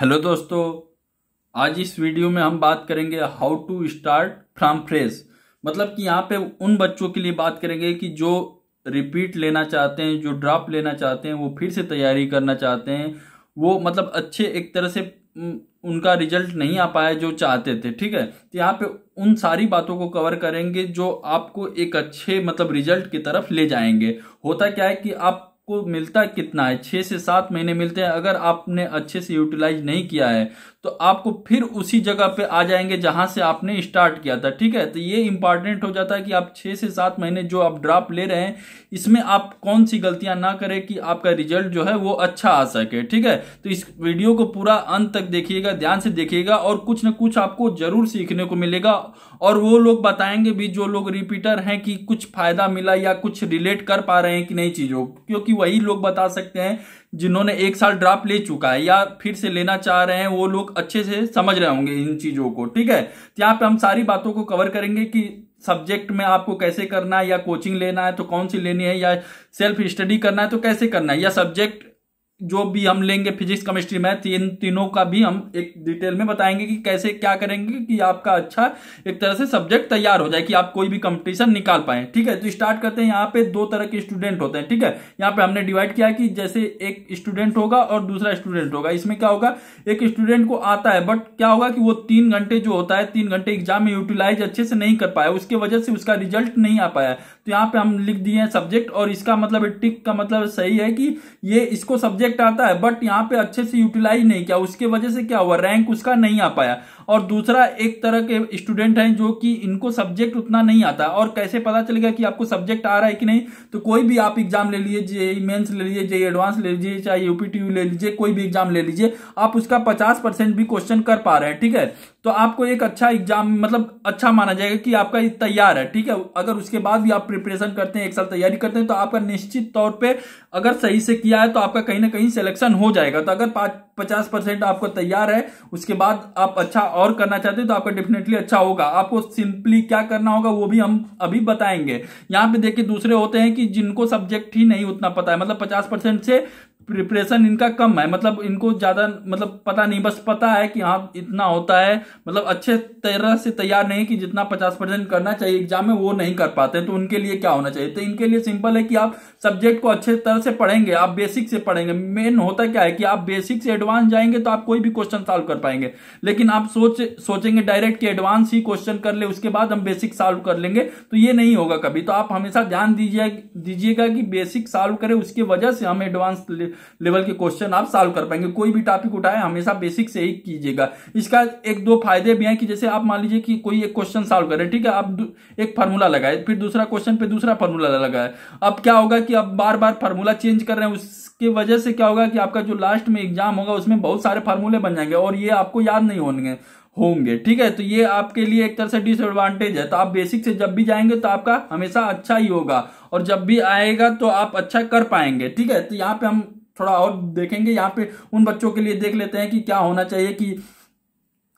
hello दोस्तों आज इस वीडियो में हम बात करेंगे how to start from phrase मतलब कि यहाँ पे उन बच्चों के लिए बात करेंगे कि जो रिपीट लेना चाहते हैं जो ड्रॉप लेना चाहते हैं वो फिर से तैयारी करना चाहते हैं वो मतलब अच्छे एक तरह से उनका रिजल्ट नहीं आ पाया जो चाहते थे ठीक है तो यहाँ पे उन सारी बातों को कवर करेंगे जो आपको एक अच्छे मतलब रिजल्ट की तरफ ले जाएंगे होता क्या है कि आप आपको मिलता कितना है छह से सात महीने मिलते हैं अगर आपने अच्छे से यूटिलाइज नहीं किया है तो आपको फिर उसी जगह पे आ जाएंगे जहां से आपने स्टार्ट किया था ठीक है तो ये इंपॉर्टेंट हो जाता है कि आप छह से सात महीने जो आप ड्राप ले रहे हैं इसमें आप कौन सी गलतियां ना करें कि आपका रिजल्ट जो है वो अच्छा आ सके ठीक है तो इस वीडियो को पूरा अंत तक देखिएगा ध्यान से देखिएगा और कुछ ना कुछ आपको जरूर सीखने को मिलेगा और वो लोग बताएंगे भी जो लोग रिपीटर हैं कि कुछ फायदा मिला या कुछ रिलेट कर पा रहे हैं कि नई चीज़ों क्योंकि वही लोग बता सकते हैं जिन्होंने एक साल ड्राफ्ट ले चुका है या फिर से लेना चाह रहे हैं वो लोग अच्छे से समझ रहे होंगे इन चीजों को ठीक है तो यहाँ पे हम सारी बातों को कवर करेंगे कि सब्जेक्ट में आपको कैसे करना है या कोचिंग लेना है तो कौन सी लेनी है या सेल्फ स्टडी करना है तो कैसे करना है या सब्जेक्ट जो भी हम लेंगे फिजिक्स केमिस्ट्री मैथ इन तीनों का भी हम एक डिटेल में बताएंगे कि कैसे क्या करेंगे कि आपका अच्छा एक तरह से सब्जेक्ट तैयार हो जाए कि आप कोई भी कंपटीशन निकाल पाए ठीक है तो स्टार्ट करते हैं यहाँ पे दो तरह के स्टूडेंट होते हैं ठीक है यहाँ पे हमने डिवाइड किया कि जैसे एक स्टूडेंट होगा और दूसरा स्टूडेंट होगा इसमें क्या होगा एक स्टूडेंट को आता है बट क्या होगा कि वो तीन घंटे जो होता है तीन घंटे एग्जाम में यूटिलाइज अच्छे से नहीं कर पाया उसके वजह से उसका रिजल्ट नहीं आ पाया तो यहाँ पे हम लिख दिए हैं सब्जेक्ट और इसका मतलब टिक का मतलब सही है कि ये इसको सब्जेक्ट सब्जेक्ट आता है बट यहाँ पे अच्छे से यूटिलाइज नहीं किया उसके वजह से क्या हुआ रैंक उसका नहीं आ पाया और दूसरा एक तरह के स्टूडेंट हैं जो कि इनको सब्जेक्ट उतना नहीं आता और कैसे पता चलेगा कि आपको सब्जेक्ट आ रहा है कि नहीं तो कोई भी आप एग्जाम ले लीजिए जे मेन्स ले लीजिए जे एडवांस ले लीजिए चाहे यूपी ले लीजिए कोई भी एग्जाम ले लीजिए आप उसका पचास परसेंट भी क्वेश्चन कर पा रहे हैं ठीक है तो आपको एक अच्छा एग्जाम मतलब अच्छा माना जाएगा कि आपका तैयार है ठीक है अगर उसके बाद भी आप प्रिपरेशन करते हैं एक साल तैयारी करते हैं तो आपका निश्चित तौर पर अगर सही से किया है तो आपका कहीं ना कहीं सिलेक्शन हो जाएगा तो अगर पचास परसेंट आपको तैयार है उसके बाद आप अच्छा और करना चाहते हो तो आपका डेफिनेटली अच्छा होगा आपको सिंपली क्या करना होगा वो भी हम अभी बताएंगे यहाँ पे देखिए दूसरे होते हैं कि जिनको सब्जेक्ट ही नहीं उतना पता है मतलब पचास परसेंट से प्रिपरेशन इनका कम है मतलब इनको ज्यादा मतलब पता नहीं बस पता है कि हाँ इतना होता है मतलब अच्छे तरह से तैयार नहीं कि जितना पचास परसेंट करना चाहिए एग्जाम में वो नहीं कर पाते तो उनके लिए क्या होना चाहिए तो इनके लिए सिंपल है कि आप सब्जेक्ट को अच्छे तरह से पढ़ेंगे आप बेसिक से पढ़ेंगे मेन होता क्या है कि आप बेसिक से एडवांस जाएंगे तो आप कोई भी क्वेश्चन सॉल्व कर पाएंगे लेकिन आप सोच सोचेंगे डायरेक्ट कि एडवांस ही क्वेश्चन कर ले उसके बाद हम बेसिक सॉल्व कर लेंगे तो ये नहीं होगा कभी तो आप हमेशा ध्यान दीजिए दीजिएगा कि बेसिक सॉल्व करें उसकी वजह से हम एडवांस लेवल के क्वेश्चन आप सॉल्व कर पाएंगे कोई भी टॉपिक उठाए हमेशा बेसिक से ही कीजिएगा इसका एक दो फायदे भी हैं कि जैसे आप मान लीजिए कि कोई एक क्वेश्चन सॉल्व करें ठीक है आप एक फार्मूला लगाए फिर दूसरा क्वेश्चन पे दूसरा फार्मूला लगाए अब क्या होगा कि अब बार बार फार्मूला चेंज कर रहे हैं उसकी वजह से क्या होगा कि आपका जो लास्ट में एग्जाम होगा उसमें बहुत सारे फार्मूले बन जाएंगे और ये आपको याद नहीं होंगे होंगे ठीक है तो ये आपके लिए एक तरह से डिसएडवांटेज है तो आप बेसिक से जब भी जाएंगे तो आपका हमेशा अच्छा ही होगा और जब भी आएगा तो आप अच्छा कर पाएंगे ठीक है तो यहाँ पे हम थोड़ा और देखेंगे यहाँ पे उन बच्चों के लिए देख लेते हैं कि क्या होना चाहिए कि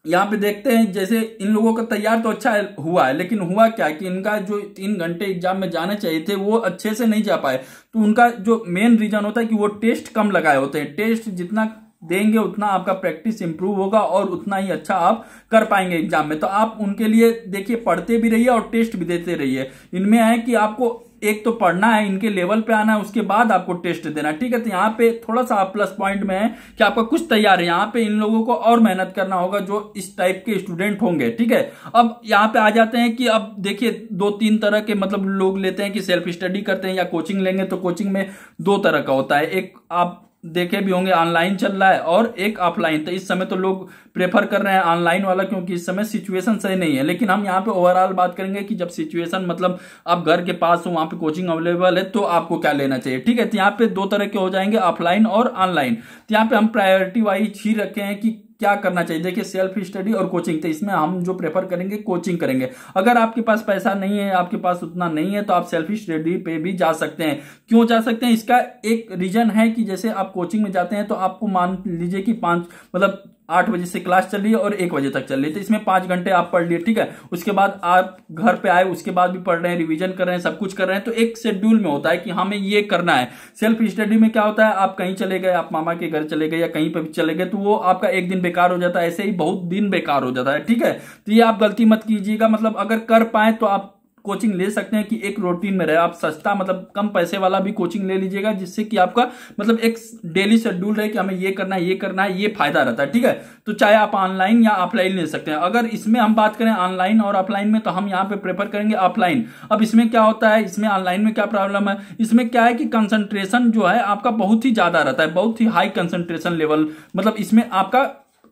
यहाँ पे देखते हैं जैसे इन लोगों का तैयार तो अच्छा हुआ है लेकिन हुआ क्या कि इनका जो तीन घंटे एग्जाम में जाने चाहिए थे वो अच्छे से नहीं जा पाए तो उनका जो मेन रीजन होता है कि वो टेस्ट कम लगाए होते हैं टेस्ट जितना देंगे उतना आपका प्रैक्टिस इंप्रूव होगा और उतना ही अच्छा आप कर पाएंगे एग्जाम में तो आप उनके लिए देखिए पढ़ते भी रहिए और टेस्ट भी देते रहिए इनमें है कि आपको एक तो पढ़ना है इनके लेवल पे आना है उसके बाद आपको टेस्ट देना ठीक है तो यहाँ पे थोड़ा सा आप प्लस पॉइंट में है कि आपका कुछ तैयार है यहाँ पे इन लोगों को और मेहनत करना होगा जो इस टाइप के स्टूडेंट होंगे ठीक है अब यहाँ पे आ जाते हैं कि अब देखिए दो तीन तरह के मतलब लोग लेते हैं कि सेल्फ स्टडी करते हैं या कोचिंग लेंगे तो कोचिंग में दो तरह का होता है एक आप देखे भी होंगे ऑनलाइन चल रहा है और एक ऑफलाइन तो इस समय तो लोग प्रेफर कर रहे हैं ऑनलाइन वाला क्योंकि इस समय सिचुएशन सही नहीं है लेकिन हम यहाँ पे ओवरऑल बात करेंगे कि जब सिचुएशन मतलब आप घर के पास हो वहाँ पे कोचिंग अवेलेबल है तो आपको क्या लेना चाहिए ठीक है तो यहाँ पे दो तरह के हो जाएंगे ऑफलाइन और ऑनलाइन तो यहाँ पे हम प्रायोरिटी वाइज ही रखे हैं कि क्या करना चाहिए देखिए सेल्फ स्टडी और कोचिंग तो इसमें हम जो प्रेफर करेंगे कोचिंग करेंगे अगर आपके पास पैसा नहीं है आपके पास उतना नहीं है तो आप सेल्फ स्टडी पे भी जा सकते हैं क्यों जा सकते हैं इसका एक रीजन है कि जैसे आप कोचिंग में जाते हैं तो आपको मान लीजिए कि पांच मतलब आठ बजे से क्लास चल रही है और एक बजे तक चल रही है तो इसमें पांच घंटे आप पढ़ लिए ठीक है उसके बाद आप घर पे आए उसके बाद भी पढ़ रहे हैं रिवीजन कर रहे हैं सब कुछ कर रहे हैं तो एक शेड्यूल में होता है कि हाँ, हमें ये करना है सेल्फ स्टडी में क्या होता है आप कहीं चले गए आप मामा के घर चले गए या कहीं पर भी चले गए तो वो आपका एक दिन बेकार हो जाता है ऐसे ही बहुत दिन बेकार हो जाता है ठीक है तो ये आप गलती मत कीजिएगा मतलब अगर कर पाए तो आप कोचिंग ले सकते हैं कि एक रूटीन में रहे आप सस्ता मतलब कम पैसे वाला भी कोचिंग ले लीजिएगा जिससे कि आपका मतलब एक डेली शेड्यूल रहे कि हमें ये करना है ये करना है ये फायदा रहता है ठीक है तो चाहे आप ऑनलाइन या ऑफलाइन ले सकते हैं अगर इसमें हम बात करें ऑनलाइन और ऑफलाइन में तो हम यहाँ पे प्रेफर करेंगे ऑफलाइन अब इसमें क्या होता है इसमें ऑनलाइन में क्या प्रॉब्लम है इसमें क्या है कि कंसंट्रेशन जो है आपका बहुत ही ज्यादा रहता है बहुत ही हाई कंसंट्रेशन लेवल मतलब इसमें आपका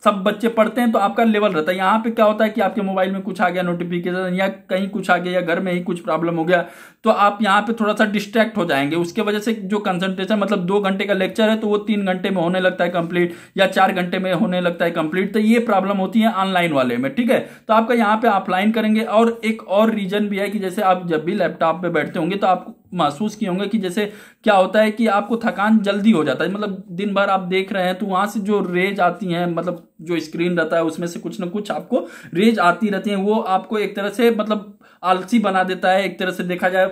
सब बच्चे पढ़ते हैं तो आपका लेवल रहता है यहाँ पे क्या होता है कि आपके मोबाइल में कुछ आ गया नोटिफिकेशन या कहीं कुछ आ गया या घर में ही कुछ प्रॉब्लम हो गया तो आप यहाँ पे थोड़ा सा डिस्ट्रैक्ट हो जाएंगे उसके वजह से जो कंसंट्रेशन मतलब दो घंटे का लेक्चर है तो वो तीन घंटे में होने लगता है कंप्लीट या चार घंटे में होने लगता है कंप्लीट तो ये प्रॉब्लम होती है ऑनलाइन वाले में ठीक है तो आपका यहाँ पे ऑफलाइन करेंगे और एक और रीजन भी है कि जैसे आप जब भी लैपटॉप पर बैठते होंगे तो आपको महसूस किए होंगे कि जैसे क्या होता है कि आपको थकान जल्दी हो जाता है मतलब दिन भर आप देख रहे हैं तो वहाँ से जो रेज आती है मतलब जो स्क्रीन रहता है उसमें से कुछ ना कुछ आपको रेज आती रहती है वो आपको एक तरह से मतलब आलसी बना देता है एक तरह से देखा जाए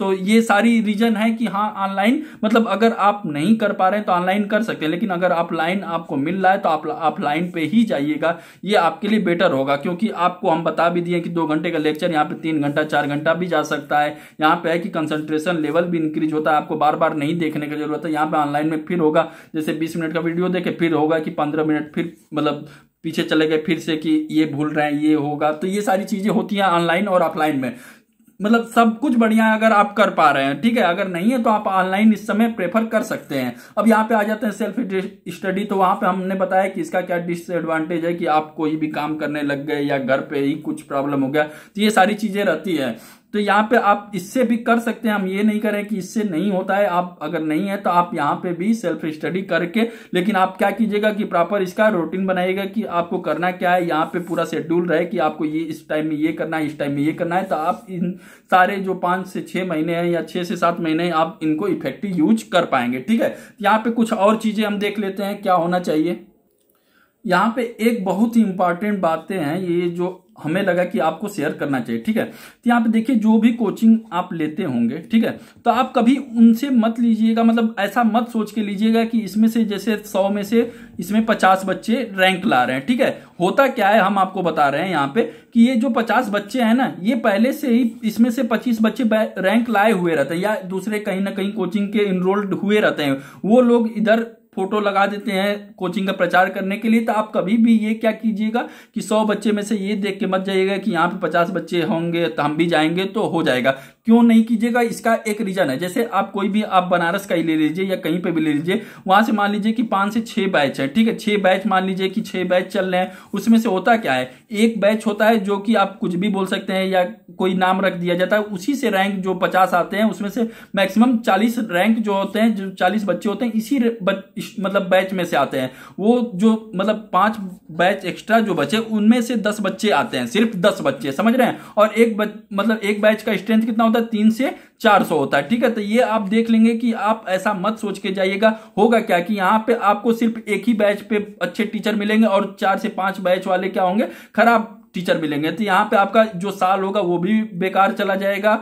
तो ये सारी रीजन है कि हाँ ऑनलाइन मतलब अगर आप नहीं कर पा रहे हैं तो ऑनलाइन कर सकते हैं लेकिन अगर आप लाइन आपको मिल रहा है तो आप ऑफलाइन पे ही जाइएगा ये आपके लिए बेटर होगा क्योंकि आपको हम बता भी दिए कि दो घंटे का लेक्चर यहाँ पे तीन घंटा चार घंटा भी जा सकता है यहाँ पे है कि कंसंट्रेशन लेवल भी इंक्रीज होता है आपको बार बार नहीं देखने की जरूरत है यहाँ पे ऑनलाइन में फिर होगा जैसे बीस मिनट का वीडियो देखे फिर होगा कि पंद्रह मिनट फिर मतलब पीछे चले गए फिर से कि ये भूल रहे हैं ये होगा तो ये सारी चीज़ें होती हैं ऑनलाइन और ऑफलाइन में मतलब सब कुछ बढ़िया अगर आप कर पा रहे हैं ठीक है अगर नहीं है तो आप ऑनलाइन इस समय प्रेफर कर सकते हैं अब यहाँ पे आ जाते हैं सेल्फ स्टडी तो वहाँ पे हमने बताया कि इसका क्या डिसएडवांटेज है कि आप कोई भी काम करने लग गए या घर पे ही कुछ प्रॉब्लम हो गया तो ये सारी चीज़ें रहती है तो यहाँ पे आप इससे भी कर सकते हैं हम ये नहीं करें कि इससे नहीं होता है आप अगर नहीं है तो आप यहाँ पे भी सेल्फ स्टडी करके लेकिन आप क्या कीजिएगा कि प्रॉपर इसका रूटीन बनाइएगा कि आपको करना क्या है यहाँ पे पूरा शेड्यूल रहे कि आपको ये इस टाइम में ये करना है इस टाइम में ये करना है तो आप इन सारे जो पाँच से छः महीने हैं या छः से सात महीने आप इनको इफेक्टिव यूज कर पाएंगे ठीक है यहाँ पे कुछ और चीज़ें हम देख लेते हैं क्या होना चाहिए यहाँ पे एक बहुत ही इंपॉर्टेंट बातें हैं ये जो हमें लगा कि आपको शेयर करना चाहिए ठीक है तो यहाँ पे देखिए जो भी कोचिंग आप लेते होंगे ठीक है तो आप कभी उनसे मत लीजिएगा मतलब ऐसा मत सोच के लीजिएगा कि इसमें से जैसे सौ में से इसमें पचास बच्चे रैंक ला रहे हैं ठीक है होता क्या है हम आपको बता रहे हैं यहाँ पे कि ये जो पचास बच्चे हैं ना ये पहले से ही इसमें से पच्चीस बच्चे रैंक लाए हुए रहते हैं या दूसरे कहीं ना कहीं कोचिंग के इनरोल्ड हुए रहते हैं वो लोग इधर फोटो लगा देते हैं कोचिंग का प्रचार करने के लिए तो आप कभी भी ये क्या कीजिएगा कि सौ बच्चे में से ये देख के मत जाइएगा कि यहाँ पे पचास बच्चे होंगे तो हम भी जाएंगे तो हो जाएगा क्यों नहीं कीजिएगा इसका एक रीजन है जैसे आप कोई भी आप बनारस का ही ले लीजिए या कहीं पे भी ले लीजिए वहां से मान लीजिए कि पांच से छह बैच है ठीक है छह बैच मान लीजिए कि छह बैच चल रहे हैं उसमें से होता क्या है एक बैच होता है जो कि आप कुछ भी बोल सकते हैं या कोई नाम रख दिया जाता है उसी से रैंक जो पचास आते हैं उसमें से मैक्सिमम चालीस रैंक जो होते हैं जो चालीस बच्चे होते हैं इसी मतलब बैच में से आते हैं वो जो मतलब पांच बैच एक्स्ट्रा जो बचे उनमें से दस बच्चे आते हैं सिर्फ दस बच्चे समझ रहे हैं और एक मतलब एक बैच का स्ट्रेंथ कितना होता है तीन से चार सौ होता है ठीक है तो ये आप देख लेंगे कि आप ऐसा मत सोच के जाइएगा होगा क्या कि यहाँ पे आपको सिर्फ एक ही बैच पे अच्छे टीचर मिलेंगे और चार से पांच बैच वाले क्या होंगे खराब टीचर मिलेंगे तो यहाँ पे आपका जो साल होगा वो भी बेकार चला जाएगा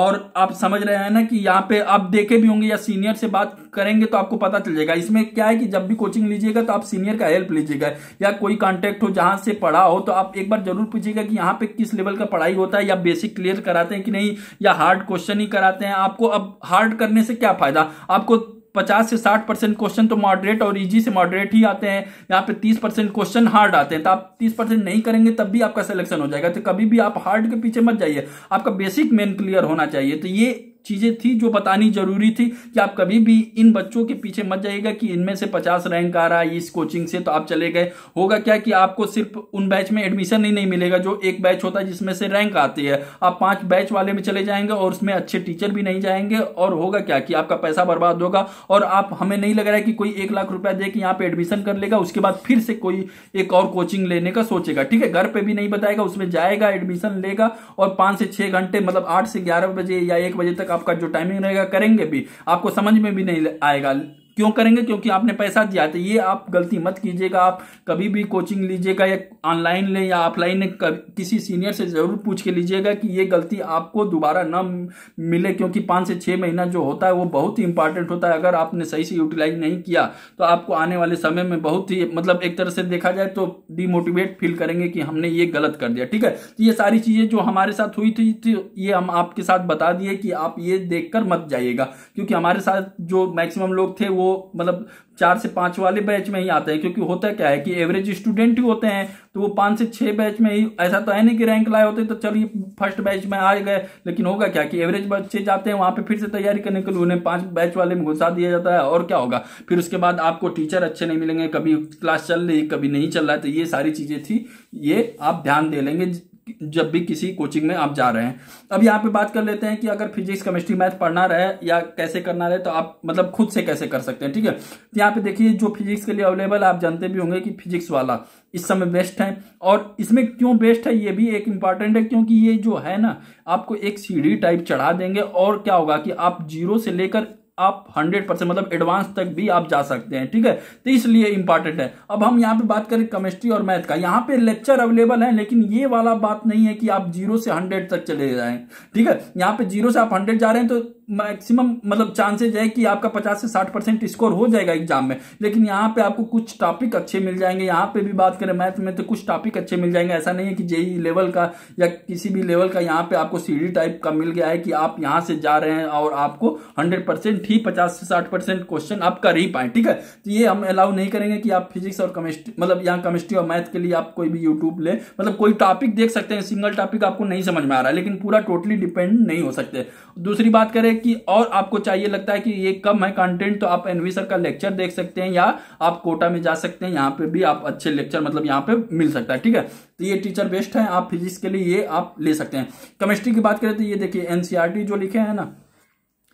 और आप समझ रहे हैं ना कि यहाँ पे आप देखे भी होंगे या सीनियर से बात करेंगे तो आपको पता चल जाएगा इसमें क्या है कि जब भी कोचिंग लीजिएगा तो आप सीनियर का हेल्प लीजिएगा या कोई कांटेक्ट हो जहां से पढ़ा हो तो आप एक बार जरूर पूछिएगा कि यहाँ पे किस लेवल का पढ़ाई होता है या बेसिक क्लियर कराते हैं कि नहीं या हार्ड क्वेश्चन ही कराते हैं आपको अब हार्ड करने से क्या फायदा आपको पचास से साठ परसेंट क्वेश्चन तो मॉडरेट और इजी से मॉडरेट ही आते हैं यहाँ पे तीस परसेंट क्वेश्चन हार्ड आते हैं तो आप तीस परसेंट नहीं करेंगे तब भी आपका सिलेक्शन हो जाएगा तो कभी भी आप हार्ड के पीछे मत जाइए आपका बेसिक मेन क्लियर होना चाहिए तो ये चीज़ें थी जो बतानी जरूरी थी कि आप कभी भी इन बच्चों के पीछे मत जाइएगा कि इनमें से पचास रैंक आ रहा है इस कोचिंग से तो आप चले गए होगा क्या कि आपको सिर्फ उन बैच में एडमिशन ही नहीं मिलेगा जो एक बैच होता है जिसमें से रैंक आती है आप पांच बैच वाले में चले जाएंगे और उसमें अच्छे टीचर भी नहीं जाएंगे और होगा क्या कि आपका पैसा बर्बाद होगा और आप हमें नहीं लग रहा है कि कोई एक लाख रुपया दे के यहाँ पे एडमिशन कर लेगा उसके बाद फिर से कोई एक और कोचिंग लेने का सोचेगा ठीक है घर पर भी नहीं बताएगा उसमें जाएगा एडमिशन लेगा और पांच से छह घंटे मतलब आठ से ग्यारह बजे या एक बजे तक आपका जो टाइमिंग रहेगा करेंगे भी आपको समझ में भी नहीं आएगा क्यों करेंगे क्योंकि आपने पैसा दिया तो ये आप गलती मत कीजिएगा आप कभी भी कोचिंग लीजिएगा या ऑनलाइन लें या ऑफलाइन लें किसी सीनियर से ज़रूर पूछ के लीजिएगा कि ये गलती आपको दोबारा न मिले क्योंकि पाँच से छः महीना जो होता है वो बहुत ही इंपॉर्टेंट होता है अगर आपने सही से यूटिलाइज नहीं किया तो आपको आने वाले समय में बहुत ही मतलब एक तरह से देखा जाए तो डिमोटिवेट फील करेंगे कि हमने ये गलत कर दिया ठीक है तो ये सारी चीज़ें जो हमारे साथ हुई थी, तो ये हम आपके साथ बता दिए कि आप ये देख मत जाइएगा क्योंकि हमारे साथ जो मैक्सिमम लोग थे वो वो मतलब चार से पांच वाले बैच में ही आते हैं क्योंकि होता क्या है कि एवरेज स्टूडेंट ही होते हैं तो वो पांच से छह बैच में ही ऐसा तो है नहीं कि रैंक लाए होते तो चलिए फर्स्ट बैच में आ गए लेकिन होगा क्या कि एवरेज बच्चे जाते हैं वहां पे फिर से तैयारी करने के लिए उन्हें पांच बैच वाले में घुसा दिया जाता है और क्या होगा फिर उसके बाद आपको टीचर अच्छे नहीं मिलेंगे कभी क्लास चल रही कभी नहीं चल रहा है तो ये सारी चीज़ें थी ये आप ध्यान दे लेंगे जब भी किसी कोचिंग में आप जा रहे हैं अब यहाँ पे बात कर लेते हैं कि अगर फिजिक्स केमिस्ट्री मैथ पढ़ना रहे या कैसे करना रहे तो आप मतलब खुद से कैसे कर सकते हैं ठीक है तो यहाँ पे देखिए जो फिजिक्स के लिए अवेलेबल आप जानते भी होंगे कि फिजिक्स वाला इस समय बेस्ट है और इसमें क्यों बेस्ट है ये भी एक इंपॉर्टेंट है क्योंकि ये जो है ना आपको एक सीढ़ी टाइप चढ़ा देंगे और क्या होगा कि आप जीरो से लेकर आप 100 परसेंट मतलब एडवांस तक भी आप जा सकते हैं ठीक है तो इसलिए इंपॉर्टेंट है अब हम यहाँ पे बात करें केमिस्ट्री और मैथ का यहाँ पे लेक्चर अवेलेबल है लेकिन ये वाला बात नहीं है कि आप जीरो से हंड्रेड तक चले जाए ठीक है यहाँ पे जीरो से आप हंड्रेड जा रहे हैं तो मैक्सिमम मतलब चांसेज है कि आपका पचास से साठ परसेंट स्कोर हो जाएगा एग्जाम में लेकिन यहाँ पे आपको कुछ टॉपिक अच्छे मिल जाएंगे यहाँ पे भी बात करें मैथ में तो कुछ टॉपिक अच्छे मिल जाएंगे ऐसा नहीं है कि जेई लेवल का या किसी भी लेवल का यहाँ पे आपको सीढ़ी टाइप का मिल गया है कि आप यहाँ से जा रहे हैं और आपको हंड्रेड परसेंट ही पचास से साठ परसेंट क्वेश्चन आप कर ही पाए ठीक है तो ये हम अलाउ नहीं करेंगे कि आप फिजिक्स और केमिस्ट्री मतलब यहाँ केमिस्ट्री और मैथ के लिए आप कोई भी यूट्यूब ले मतलब कोई टॉपिक देख सकते हैं सिंगल टॉपिक आपको नहीं समझ में आ रहा है लेकिन पूरा टोटली डिपेंड नहीं हो सकते दूसरी बात करें है कि और आपको चाहिए लगता है कि ये कम है कंटेंट तो आप एनवी सर का लेक्चर देख सकते हैं या आप कोटा में जा सकते हैं यहाँ पे भी आप अच्छे लेक्चर मतलब यहाँ पे मिल सकता है ठीक है तो ये टीचर बेस्ट है आप फिजिक्स के लिए ये आप ले सकते हैं केमिस्ट्री की बात करें तो ये देखिए एनसीआरटी e जो लिखे हैं ना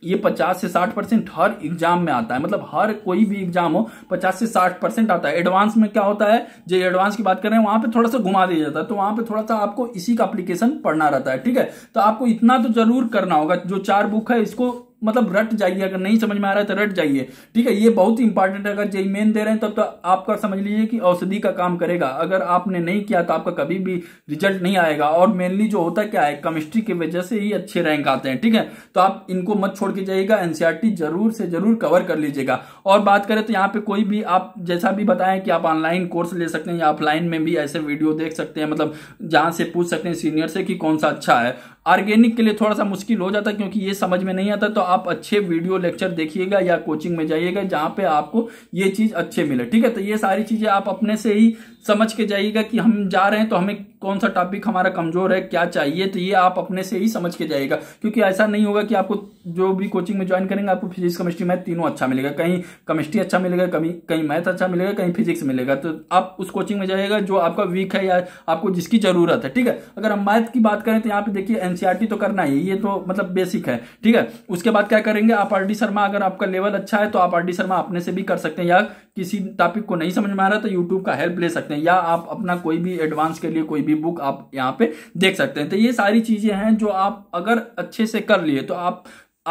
ये 50 से 60 परसेंट हर एग्जाम में आता है मतलब हर कोई भी एग्जाम हो 50 से 60 परसेंट आता है एडवांस में क्या होता है जो एडवांस की बात कर रहे हैं वहां पे थोड़ा सा घुमा दिया जाता है तो वहां पे थोड़ा सा आपको इसी का एप्लीकेशन पढ़ना रहता है ठीक है तो आपको इतना तो जरूर करना होगा जो चार बुक है इसको मतलब रट जाइए अगर नहीं समझ में आ रहा है तो रट जाइए ठीक है ये बहुत ही इंपॉर्टेंट है अगर जेई मेन दे रहे हैं तब तो, आपका समझ लीजिए कि औषधि का काम करेगा अगर आपने नहीं किया तो आपका कभी भी रिजल्ट नहीं आएगा और मेनली जो होता है क्या है केमिस्ट्री की के वजह से ही अच्छे रैंक आते हैं ठीक है तो आप इनको मत छोड़ के जाइएगा एनसीआरटी e जरूर से जरूर कवर कर लीजिएगा और बात करें तो यहाँ पे कोई भी आप जैसा भी बताएं कि आप ऑनलाइन कोर्स ले सकते हैं या ऑफलाइन में भी ऐसे वीडियो देख सकते हैं मतलब जहां से पूछ सकते हैं सीनियर से कि कौन सा अच्छा है ऑर्गेनिक के लिए थोड़ा सा मुश्किल हो जाता है क्योंकि ये समझ में नहीं आता तो आप अच्छे वीडियो लेक्चर देखिएगा या कोचिंग में जाइएगा जहाँ पे आपको ये चीज़ अच्छे मिले ठीक है तो ये सारी चीज़ें आप अपने से ही समझ के जाइएगा कि हम जा रहे हैं तो हमें कौन सा टॉपिक हमारा कमजोर है क्या चाहिए तो ये आप अपने से ही समझ के जाएगा क्योंकि ऐसा नहीं होगा कि आपको जो भी कोचिंग में ज्वाइन करेंगे आपको फिजिक्स केमिस्ट्री मैथ तीनों अच्छा मिलेगा कहीं केमिस्ट्री अच्छा मिलेगा कहीं कहीं मैथ अच्छा मिलेगा कहीं फिजिक्स मिलेगा तो आप उस कोचिंग में जाएगा जो आपका वीक है या आपको जिसकी जरूरत है ठीक है अगर हम मैथ की बात करें तो यहाँ पे देखिए एनसीआरटी e तो करना ही ये तो मतलब बेसिक है ठीक है उसके बाद क्या करेंगे आप आर शर्मा अगर आपका लेवल अच्छा है तो आप आर शर्मा अपने से भी कर सकते हैं या किसी टॉपिक को नहीं समझ में आ रहा तो यूट्यूब का हेल्प ले सकते हैं या आप अपना कोई भी एडवांस के लिए कोई भी बुक आप यहाँ पे देख सकते हैं तो ये सारी चीज़ें हैं जो आप अगर अच्छे से कर लिए तो आप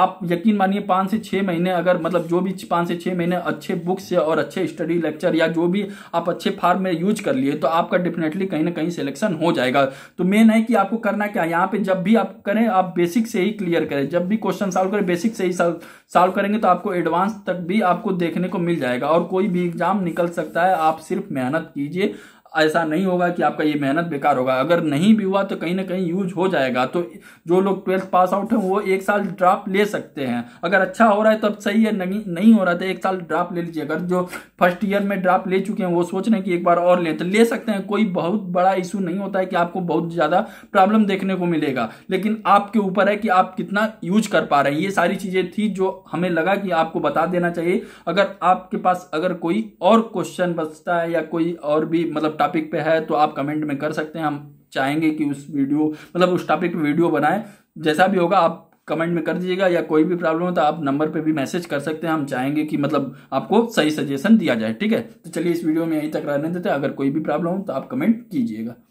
आप यकीन मानिए पाँच से छः महीने अगर मतलब जो भी पाँच से छः महीने अच्छे बुक से और अच्छे स्टडी लेक्चर या जो भी आप अच्छे फार्म में यूज कर लिए तो आपका डेफिनेटली कहीं ना कहीं सिलेक्शन हो जाएगा तो मेन है कि आपको करना क्या यहाँ पे जब भी आप करें आप बेसिक से ही क्लियर करें जब भी क्वेश्चन सॉल्व करें बेसिक से ही सॉल्व करेंगे तो आपको एडवांस तक भी आपको देखने को मिल जाएगा और कोई भी एग्जाम निकल सकता है आप सिर्फ मेहनत कीजिए ऐसा नहीं होगा कि आपका ये मेहनत बेकार होगा अगर नहीं भी हुआ तो कहीं ना कहीं यूज हो जाएगा तो जो लोग ट्वेल्थ पास आउट हैं वो एक साल ड्राप ले सकते हैं अगर अच्छा हो रहा है तो सही है नहीं नहीं हो रहा तो एक साल ड्राप ले लीजिए अगर जो फर्स्ट ईयर में ड्राप ले चुके हैं वो सोच रहे हैं कि एक बार और लें तो ले सकते हैं कोई बहुत बड़ा इशू नहीं होता है कि आपको बहुत ज़्यादा प्रॉब्लम देखने को मिलेगा लेकिन आपके ऊपर है कि आप कितना यूज कर पा रहे हैं ये सारी चीज़ें थी जो हमें लगा कि आपको बता देना चाहिए अगर आपके पास अगर कोई और क्वेश्चन बचता है या कोई और भी मतलब टॉपिक पे है तो आप कमेंट में कर सकते हैं हम चाहेंगे कि उस वीडियो मतलब उस टॉपिक पे वीडियो बनाएं जैसा भी होगा आप कमेंट में कर दीजिएगा या कोई भी प्रॉब्लम हो तो आप नंबर पे भी मैसेज कर सकते हैं हम चाहेंगे कि मतलब आपको सही सजेशन दिया जाए ठीक है तो चलिए इस वीडियो में यहीं तक रहने देते अगर कोई भी प्रॉब्लम हो तो आप कमेंट कीजिएगा